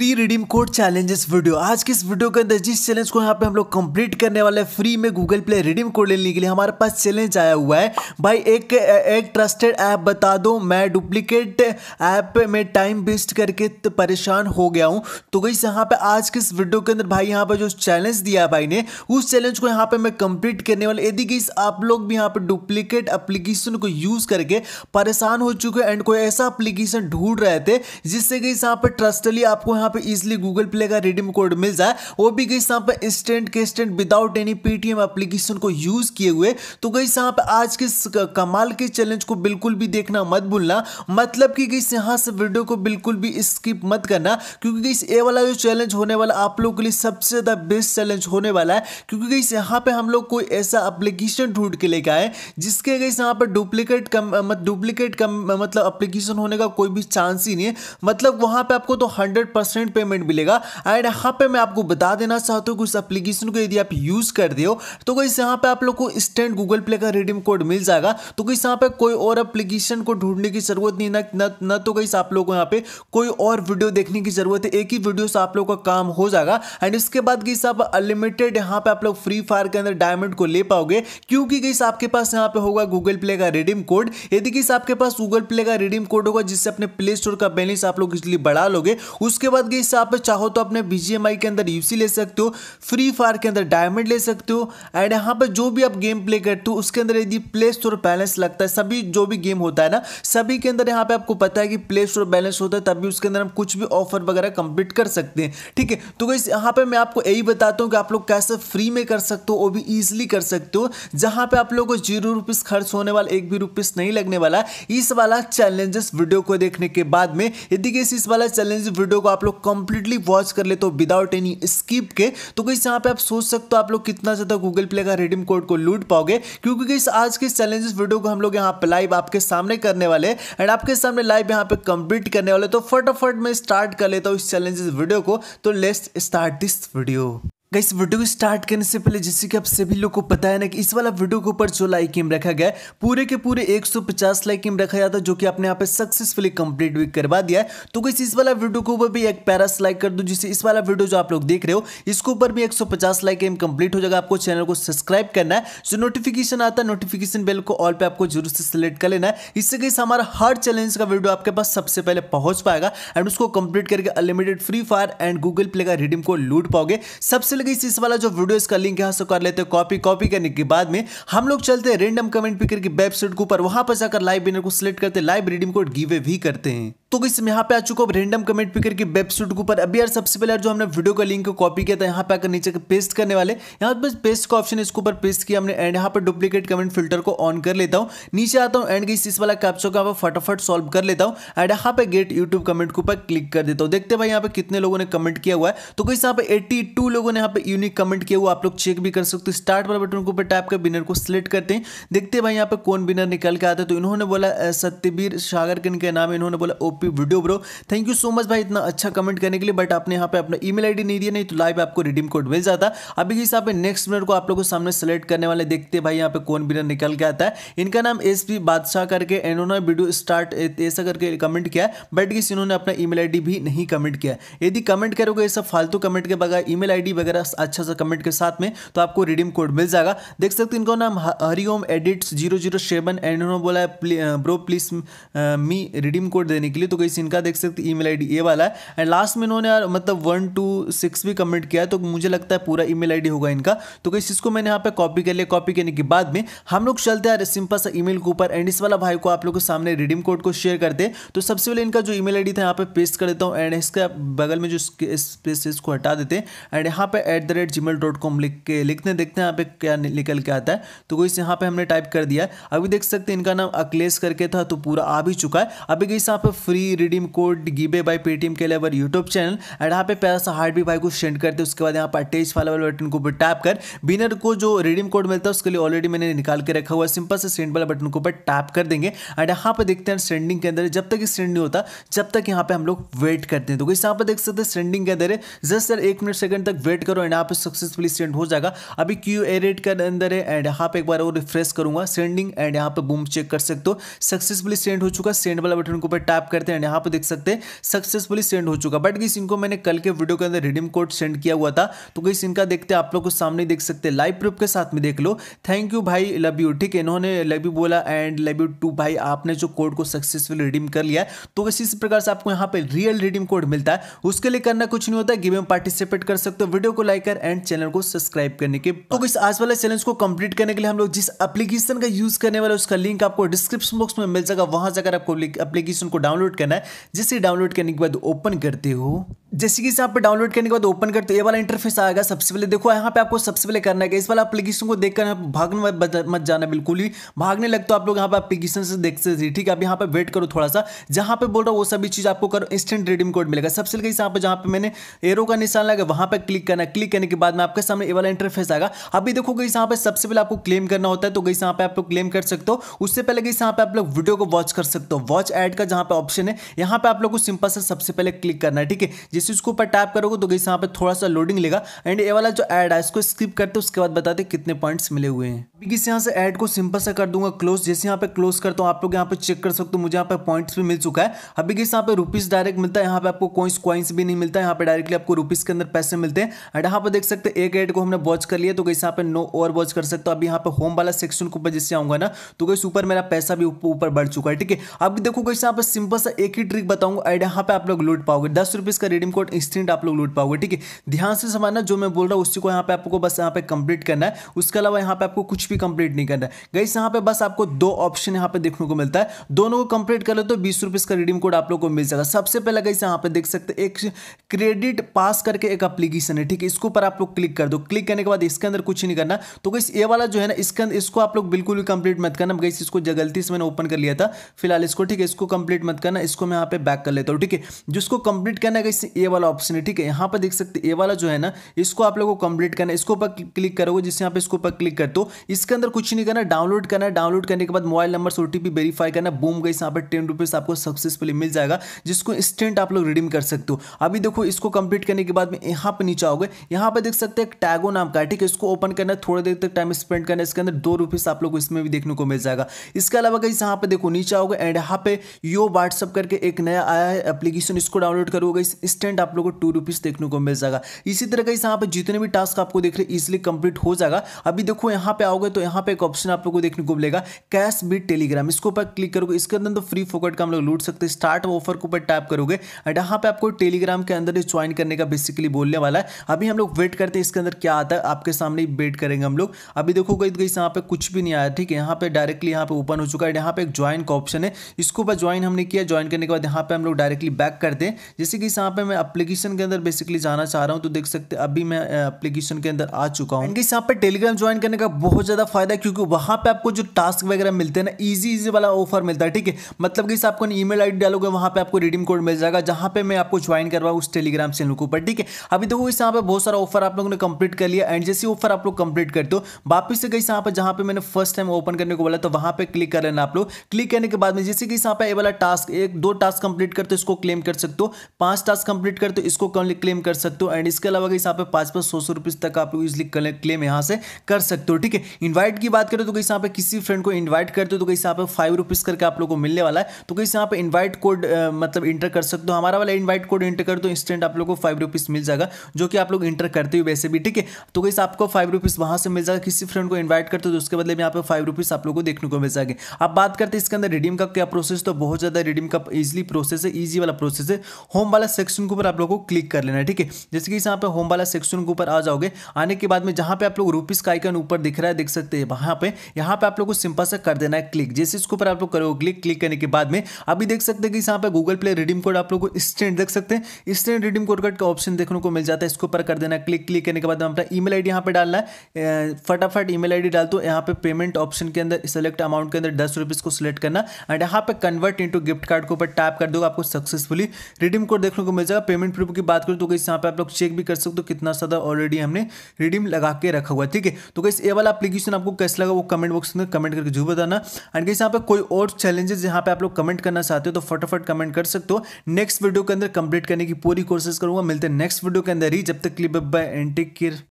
free redeem code challenges video आज के इस वीडियो के अंदर जिस चैलेंज को यहाँ पे हम लोग कंप्लीट करने वाले फ्री में गूगल प्ले रिडीम कोड लेने के लिए हमारे पास चैलेंज आया हुआ है भाई एक एक ट्रस्टेड ऐप बता दो मैं डुप्लीकेट ऐप में टाइम वेस्ट करके तो परेशान हो गया हूँ तो गई यहाँ पे आज के इस वीडियो के अंदर भाई यहाँ पर जो चैलेंज दिया भाई ने उस चैलेंज को यहाँ पे मैं कंप्लीट करने वाला यदि कि आप लोग भी यहाँ पर डुप्लीकेट अप्लीकेशन को यूज़ करके परेशान हो चुके एंड कोई ऐसा अप्लीकेशन ढूंढ रहे थे जिससे कि यहाँ पर ट्रस्टली आपको यहाँ यहाँ पे इजिली गूगल प्ले का रिडीम कोड मिल जाए वो भी गई यहाँ पे इंस्टेंट के instant without any Paytm application को यूज किए हुए तो गई यहाँ पे आज के कमाल के चैलेंज को बिल्कुल भी देखना मत भूलना मतलब कि गई यहाँ से वीडियो को बिल्कुल भी स्किप मत करना क्योंकि गई ये वाला जो चैलेंज होने वाला आप लोग के लिए सबसे ज़्यादा बेस्ट चैलेंज होने वाला है क्योंकि गई यहाँ पे हम लोग कोई ऐसा एप्लीकेशन ढूंढ के लेके आए जिसके गई यहाँ पर डुप्लीकेट कम डुप्लीकेट कम मतलब एप्लीकेशन होने का कोई भी चांस ही नहीं है मतलब वहां पे आपको तो हंड्रेड परसेंट परसेंट पेमेंट मिलेगा एंड यहाँ पे मैं आपको बता देना चाहता हूँ कि उस एप्लीकेशन को यदि आप यूज़ कर दे तो कहीं यहाँ पे आप लोग को इंस्टेंट गूगल प्ले का रिडीम कोड मिल जाएगा तो कहीं यहाँ पे कोई और एप्लीकेशन को ढूंढने की जरूरत नहीं ना न, न तो कहीं आप लोग को यहाँ पे कोई और वीडियो देखने की जरूरत है एक ही वीडियो से आप लोग का काम हो जाएगा एंड इसके बाद कहीं आप अनलिमिटेड यहाँ पे आप लोग फ्री फायर के अंदर डायमंड को ले पाओगे क्योंकि कहीं आपके पास यहाँ पे होगा गूगल प्ले का रिडीम कोड यदि किस आपके पास गूगल प्ले का रिडीम कोड होगा जिससे अपने प्ले स्टोर का बैलेंस आप लोग इसलिए बढ़ा लोगे उसके बाद बाद गई आप चाहो तो अपने बी के अंदर यूसी e ले सकते हो फ्री फायर के अंदर डायमंड ले सकते हो एंड यहाँ पर जो भी आप गेम प्ले करते हो उसके अंदर यदि प्ले स्टोर बैलेंस लगता है सभी जो भी गेम होता है ना सभी के अंदर यहाँ पे आपको पता है कि प्ले स्टोर बैलेंस होता है तभी उसके अंदर हम कुछ भी ऑफर वगैरह कंप्लीट कर सकते हैं ठीक है तो गई यहाँ पर मैं आपको यही बताता हूँ कि आप लोग कैसे फ्री में कर सकते हो वो भी ईजिली कर सकते हो जहाँ पर आप लोग को जीरो रुपीज़ खर्च होने वाला एक भी रुपीज़ नहीं लगने वाला इस वाला चैलेंजेस वीडियो को देखने के बाद में यदि इस वाला चैलेंज वीडियो को आप लोग लोग कंप्लीटली वॉच कर ले तो विदाउट एनी स्किप के तो कहीं यहाँ पे आप सोच सकते हो आप लोग कितना ज़्यादा गूगल प्ले का रिडीम कोड को लूट पाओगे क्योंकि इस आज के चैलेंजेस वीडियो को हम लोग यहाँ पे लाइव आपके सामने करने वाले एंड आपके सामने लाइव यहाँ पे कंप्लीट करने वाले तो फटाफट मैं स्टार्ट कर लेता हूँ इस चैलेंजेस वीडियो को तो let's start this video guys video start करने से पहले जैसे कि आप सभी लोग को पता है ना कि इस वाला वीडियो के ऊपर जो लाइक एम रखा गया है पूरे के पूरे 150 लाइक एम रखा जाता है जो कि आपने यहाँ पे सक्सेसफुली कंप्लीट भी करवा दिया है तो गाइस इस वाला वीडियो के ऊपर भी एक पैरास लाइक कर दो जिससे इस वाला वीडियो जो आप लोग देख रहे हो इसके ऊपर भी एक लाइक एम कंप्लीट हो जाएगा आपको चैनल को सब्सक्राइब करना है जो नोटिफिकेशन आता है नोटिफिकेशन बेल को ऑल पे आपको जरूर से सिलेक्ट कर लेना है इससे गाइस हमारा हर चैलेंज का वीडियो आपके पास सबसे पहले पहुंच पाएगा एंड उसको कंप्लीट करके unlimited Free Fire and Google Play का रिडीम को लूट पाओगे सबसे लगी इस वाला जो वीडियो इसका लिंक यहां से कर लेते हैं कॉपी कॉपी करने के बाद में हम लोग चलते हैं रेंडम कमेंट पिकर की वेबसाइट के ऊपर वहां पर जाकर लाइव बिनर को सिलेक्ट करते हैं लाइव रिडीम कोड गिवे भी करते हैं तो इस यहाँ पे आ चुका हूँ रेंडम कमेंट पिकर की वेबसाइट के ऊपर अभी यार सबसे पहले जो हमने वीडियो का लिंक को कॉपी किया था यहाँ पे आकर नीचे पेस्ट करने वाले यहाँ पे पेस्ट का ऑप्शन इसके ऊपर पेस्ट किया हमने एंड यहाँ पर डुप्लीकेट कमेंट फिल्टर को ऑन कर लेता हूँ नीचे आता हूँ एंड इस वाला कैप्चो का फटाफट सॉल्व कर लेता हूँ एंड यहाँ पे गेट यूट्यूब कमेंट के ऊपर क्लिक कर देता हूँ देखते भाई यहाँ पे कितने लोगों ने कमेंट किया हुआ है तो कोई यहाँ पे एट्टी लोगों ने यहाँ पे यूनिक कमेंट किया हुआ आप लोग चेक भी कर सकते हो स्टार्ट वाले बटन के ऊपर टैप कर विनर को सिलेक्ट करते हैं देखते हैं भाई यहाँ पे कौन विनर निकल के आता है तो इन्होंने बोला सत्यवीर सागर के इनका नाम इन्होंने बोला OP video bro thank you so much भाई इतना अच्छा कमेंट करने के लिए बट आपने यहाँ पे अपना ई मेल नहीं दिया नहीं तो लाइव आपको रिडीम कोड मिल जाता अभी के हिसाब से नेक्स्ट विनर को आप लोग को सामने सेलेक्ट करने वाले देखते हैं भाई यहाँ पे कौन विनर निकल के आता है इनका नाम एस बादशाह करके इन्होंने वीडियो स्टार्ट ऐसा करके कमेंट किया बट किस इन्होंने अपना ई मेल भी नहीं कमेंट किया यदि कमेंट करोगे ऐसा फालतू कमेंट के बगैर ईमेल आईडी वगैरह प्रोडक्ट्स अच्छा सा कमेंट के साथ में तो आपको रिडीम कोड मिल जाएगा देख सकते हैं इनका नाम Hariom edits zero zero seven and उन्होंने बोला है ब्रो प्लीज मी रिडीम कोड देने के लिए तो कहीं इनका देख सकते ई मेल आई ये वाला है एंड लास्ट में इन्होंने यार मतलब वन टू सिक्स भी कमेंट किया है तो मुझे लगता है पूरा ई मेल होगा इनका तो कहीं इसको मैंने यहाँ पर कॉपी कर लिया कॉपी करने के बाद में हम लोग चलते यार सिंपल सा ई के ऊपर एंड इस वाला भाई को आप लोग के सामने रिडीम कोड को शेयर करते तो सबसे पहले इनका जो ई मेल था यहाँ पर पेस्ट कर देता हूँ एंड इसका बगल में जो स्पेस इसको हटा देते हैं एंड यहाँ पे at the rate Gmail dot com लिख के लिखते हैं देखते हैं यहाँ पे क्या निकल के आता है तो कोई यहाँ पे हमने टाइप कर दिया अभी देख सकते हैं इनका नाम अखिलेश करके था तो पूरा आ भी चुका है अभी कहीं यहाँ पे free redeem code giveaway Paytm के लिए अवर यूट्यूब चैनल एंड यहाँ पे प्यारा सा हार्ट भी भाई को सेंड करते उसके बाद यहाँ पर अटैच वाला वाले बटन को भी टैप कर बिनर को जो रिडीम कोड मिलता है उसके लिए ऑलरेडी मैंने निकाल के रखा हुआ है सिंपल से सेंड वाला बटन को ऊपर टैप कर देंगे एंड यहाँ पर देखते हैं सेंडिंग के अंदर जब तक ये सेंड नहीं होता जब तक यहाँ पे हम लोग वेट करते हैं तो कहीं यहाँ पर देख सकते हैं सेंडिंग के अंदर जस्ट सर एक मिनट सेकंड तक वेट करो करो एंड यहाँ पे सक्सेसफुली सेंड हो जाएगा अभी क्यू एडिट के अंदर है एंड यहाँ पे एक बार और रिफ्रेश करूंगा सेंडिंग एंड यहाँ पे बूम चेक कर सकते हो सक्सेसफुली सेंड हो चुका सेंड वाला बटन के ऊपर टैप करते हैं यहाँ पे देख सकते हैं सक्सेसफुली सेंड हो चुका बट गई इनको मैंने कल के वीडियो के अंदर रिडीम कोड सेंड किया हुआ था तो गई इनका देखते आप लोग को सामने देख सकते लाइव प्रूफ के साथ में देख लो थैंक यू भाई लव यू ठीक है इन्होंने लव यू बोला एंड लव यू टू भाई आपने जो कोड को सक्सेसफुली रिडीम कर लिया तो वैसे किसी प्रकार से आपको यहाँ पे रियल रिडीम कोड मिलता है उसके लिए करना कुछ नहीं होता है गेम में पार्टिसिपेट कर सकते हो वीडियो को लाइक कर एंड चैनल को सब्सक्राइब करने के तो इस आज वाले चैलेंज को कंप्लीट करने के लिए हम लोग जिस एप्लीकेशन का यूज करने वाले उसका लिंक आपको डिस्क्रिप्शन बॉक्स में मिल जाएगा वहां जाकर आपको एप्लीकेशन को डाउनलोड करना है जिसे डाउनलोड करने के बाद ओपन करते हो जैसे कि यहाँ पे डाउनलोड करने के बाद ओपन करते हो ये वाला इंटरफेस आएगा सबसे पहले देखो यहाँ पे आपको सबसे पहले करना है कि इस वाला एप्लीकेशन को देखकर भागने मत जाना बिल्कुल ही भागने लग तो आप लोग यहाँ पे एप्लीकेशन से देख सकते ठीक है आप यहाँ पे वेट करो थोड़ा सा जहाँ पे बोल रहा हूँ वो सभी चीज़ आपको करो इंस्टेंट रिडीम कोड मिलेगा सबसे पहले यहाँ पे जहाँ पे मैंने एरो का निशान लगा वहाँ पर क्लिक करना क्लिक करने के बाद में आपके सामने ये वाला इंटरफेस आएगा अभी देखो गई यहाँ पे सबसे पहले आपको क्लेम करना होता है तो गई यहाँ पे आप लोग क्लेम कर सकते हो उससे पहले गई यहाँ पे आप लोग वीडियो को वॉच कर सकते हो वॉच एड का जहाँ पे ऑप्शन है यहाँ पे आप लोग को सिंपल से सबसे पहले क्लिक करना है ठीक है जिस उसके ऊपर टाइप करोगे तो गई यहाँ पे थोड़ा सा लोडिंग लेगा एंड ये वाला जो एड है इसको स्किप करते हो उसके बाद बताते कितने पॉइंट्स मिले हुए हैं किस यहाँ से एड को सिंपल सा कर दूंगा क्लोज जैसे यहाँ पे क्लोज करता हूँ आप लोग यहाँ पे चेक कर सकते हो मुझे यहाँ पे पॉइंट्स भी मिल चुका है अभी किस यहाँ पे रुपीस डायरेक्ट मिलता है यहाँ पे आपको कोइंस क्वाइंस भी नहीं मिलता है यहाँ पे डायरेक्टली आपको रुपीस के अंदर पैसे मिलते हैं एंड यहाँ पर देख सकते एक एड को हमने वॉच कर लिया तो कैसे यहाँ पे नो और वॉच कर सकते हो अभी यहाँ पे होम वाला सेक्शन के ऊपर जिससे आऊंगा ना तो कैसे ऊपर मेरा पैसा भी ऊपर बढ़ चुका है ठीक है अब देखो कैसे यहाँ पर सिंपल सा एक ही ट्रिक बताऊंगा एंड यहाँ पे आप लोग लूट पाओगे दस रुपीज का रिडीम कोड इंस्टेंट आप लोग लूट पाओगे ठीक है ध्यान से समझना जो मैं बोल रहा हूँ उसी को यहाँ पे आपको बस यहाँ पे कंप्लीट करना है उसके अलावा यहाँ पे आपको कुछ भी कंप्लीट नहीं करना है गैस यहाँ पे बस आपको दो ऑप्शन यहाँ पे देखने को मिलता है दोनों को कंप्लीट कर ले तो बीस रुपीज का रिडीम कोड आप लोग को मिल जाएगा सबसे पहले गैस यहाँ पे देख सकते एक क्रेडिट पास करके एक अप्लीकेशन है ठीक है इसके ऊपर आप लोग क्लिक कर दो क्लिक करने के बाद इसके अंदर कुछ नहीं करना तो गई ये वाला जो है ना इसके अंदर इसको आप लोग बिल्कुल भी कंप्लीट मत करना गई इसको गलती से मैंने ओपन कर लिया था फिलहाल इसको ठीक है इसको कंप्लीट मत करना इसको मैं यहाँ पे बैक कर लेता हूँ ठीक है जिसको कंप्लीट करना है ये वाला ऑप्शन है ठीक है यहाँ पर देख सकते ये वाला जो है ना इसको आप लोग को कंप्लीट करना है इसको ऊपर क्लिक करोगे जिससे यहाँ पे इसको ऊपर क्लिक करते हो इसके अंदर कुछ नहीं करना डाउनलोड करना है डाउनलोड करने के बाद मोबाइल नंबर से ओटीपी वेरीफाई करना बूम गई यहाँ पर टेन रुपीज़ आपको सक्सेसफुली मिल जाएगा जिसको इंस्टेंट आप लोग रिडीम कर सकते हो अभी देखो इसको कंप्लीट करने के बाद में यहाँ पर नीचे आओगे यहाँ पर देख सकते हैं टैगो नाम का ठीक है इसको ओपन करना है थोड़ी देर तक टाइम स्पेंड करना है इसके अंदर दो रुपीस आप लोग को इसमें भी देखने को मिल जाएगा इसके अलावा कहीं यहाँ पे देखो नीचे आओगे एंड यहाँ पे यो व्हाट्सअप करके एक नया आया है एप्लीकेशन इसको डाउनलोड करोगे इस इंस्टेंट आप लोग को टू रुपीज़ देखने को मिल जाएगा इसी तरह कहीं यहाँ पर जितने भी टास्क आपको देख रहे इजिली कंप्लीट हो जाएगा अभी देखो यहाँ पे आओगे तो यहाँ पे एक ऑप्शन आप लोग को देखने को मिलेगा कैश बी टेलीग्राम इसके ऊपर क्लिक करोगे इसके अंदर तो फ्री फोकट का हम लोग लूट सकते हैं स्टार्ट ऑफर के ऊपर टैप करोगे एंड यहाँ पे आपको टेलीग्राम के अंदर ज्वाइन करने का बेसिकली बोलने वाला है अभी हम लोग वेट करते हैं इसके अंदर क्या आता है आपके सामने वेट करेंगे हम लोग अभी देखो गई गई यहाँ पे कुछ भी नहीं आया ठीक है यहाँ पे डायरेक्टली यहाँ पे ओपन हो चुका है यहाँ पे एक ज्वाइन का ऑप्शन है इसको ऊपर ज्वाइन हमने किया ज्वाइन करने के बाद यहाँ पे हम लोग डायरेक्टली बैक करते हैं जैसे कि यहाँ पे मैं अप्लीकेशन के अंदर बेसिकली जाना चाह रहा हूँ तो देख सकते अभी मैं अप्लीकेशन के अंदर आ चुका हूँ इनके यहाँ पे टेलीग्राम ज्वाइन करने का बहुत ज़्यादा फायदा है क्योंकि वहाँ पे आपको जो टास्क वगैरह मिलते हैं ना ईजी ईजी वाला ऑफर मिलता है ठीक है मतलब कि आपको ई मेल आई डालोगे वहाँ पे आपको रिडीम कोड मिल जाएगा जहाँ पे मैं आपको ज्वाइन करवाऊँ उस टेलीग्राम चैनल के ऊपर ठीक है अभी देखो इस यहाँ पे बहुत बहुत सारा ऑफर आप लोगों ने कंप्लीट कर लिया एंड जैसे ऑफर आप लोग कंप्लीट करते हो वापस से कहीं यहाँ पर जहां पे मैंने फर्स्ट टाइम ओपन करने को बोला तो वहां पे क्लिक कर लेना आप लोग क्लिक करने के बाद में जैसे कि यहाँ पर ये वाला टास्क एक दो टास्क कंप्लीट करते हो इसको क्लेम कर सकते हो पांच टास्क कंप्लीट करते हो इसको क्लेम कर सकते हो एंड इसके अलावा कहीं यहाँ पे पांच पांच सौ सौ रुपीज़ तक आप लोग इजली क्लेम यहाँ से कर सकते हो ठीक है इन्वाइट की बात करें तो कहीं यहाँ पे किसी फ्रेंड को इन्वाइट करते हो तो कहीं यहाँ पे फाइव रुपीज़ करके आप लोग को मिलने वाला है तो कहीं यहाँ पे इन्वाइट कोड मतलब इंटर कर सकते हो हमारा वाला इन्वाइट कोड इंटर कर दो इंस्टेंट आप लोग को फाइव रुपीज़ मिल जाएगा जो कि आप लोग इंटर करते हुए वैसे भी ठीक है तो कैसे आपको फाइव रुपीज़ वहां से मिल जाएगा किसी फ्रेंड को इन्वाइट करते हो तो उसके बदले में यहाँ पर फाइव रुपीज़ आप लोग को देखने को मिल जाएंगे अब बात करते हैं इसके अंदर रिडीम का क्या प्रोसेस तो बहुत ज़्यादा रिडीम का इजिली प्रोसेस है ईजी वाला प्रोसेस है होम वाला सेक्शन के ऊपर आप लोग को क्लिक कर लेना है ठीक है जैसे कि यहाँ पे होम वाला सेक्शन के ऊपर आ जाओगे आने के बाद में जहां पर आप लोग रुपीज़ का आइकन ऊपर दिख रहा है देख सकते हैं वहां पर यहाँ पे आप लोग को सिंपल से कर देना है क्लिक जैसे इसके ऊपर आप लोग करोगे क्लिक क्लिक करने के बाद में अभी देख सकते हैं कि यहाँ पे गूगल प्ले रिडीम कोड आप लोग को स्टैंड देख सकते हैं स्टैंड रिडीम कोड का ऑप्शन देखने को मिल जाता है इसके ऊपर कर देना क्लिक क्लिक करने के बाद अपना ई मेल आई पे डालना है फटाफट ई मेल आई डाल दो तो यहाँ पे पेमेंट ऑप्शन के अंदर सेलेक्ट अमाउंट के अंदर दस रुपीज़ को सिलेक्ट करना एंड यहाँ पे कन्वर्ट इंटू गिफ्ट कार्ड के ऊपर टैप कर दोगे आपको सक्सेसफुली रिडीम कोड देखने को मिल जाएगा पेमेंट प्रूफ की बात करूँ तो कहीं यहाँ पे आप लोग चेक भी कर सकते हो तो कितना सदा ऑलरेडी हमने रिडीम लगा के रखा हुआ ठीक है तो कहीं ये वाला एप्लीकेशन आपको कैसे लगा वो कमेंट बॉक्स में कमेंट करके जरूर बताना एंड कहीं यहाँ पर कोई और चैलेंजेस यहाँ पे आप लोग कमेंट करना चाहते हो तो फटाफट कमेंट कर सकते हो नेक्स्ट वीडियो के अंदर कंप्लीट करने की पूरी कोशिश करूंगा मिलते हैं नेक्स्ट वीडियो के अंदर ही जब तक क्लिप बब्बा एंटिक किर